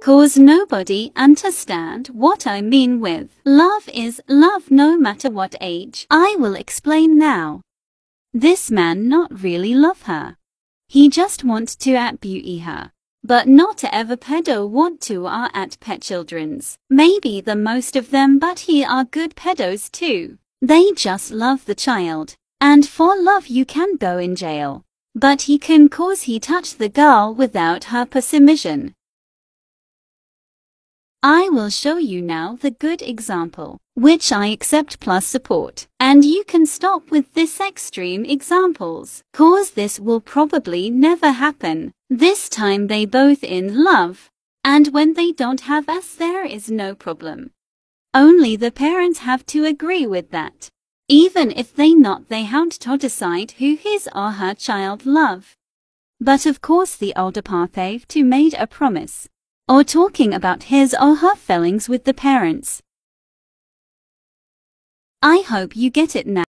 Cause nobody understand what I mean with love is love no matter what age. I will explain now. This man not really love her. He just want to at beauty her. But not ever pedo want to are at pet children's. Maybe the most of them but he are good pedos too. They just love the child. And for love you can go in jail. But he can cause he touch the girl without her permission. I will show you now the good example, which I accept plus support. And you can stop with this extreme examples, cause this will probably never happen. This time they both in love. And when they don't have us there is no problem. Only the parents have to agree with that. Even if they not they have to decide who his or her child love. But of course the older they've too made a promise or talking about his or her feelings with the parents. I hope you get it now.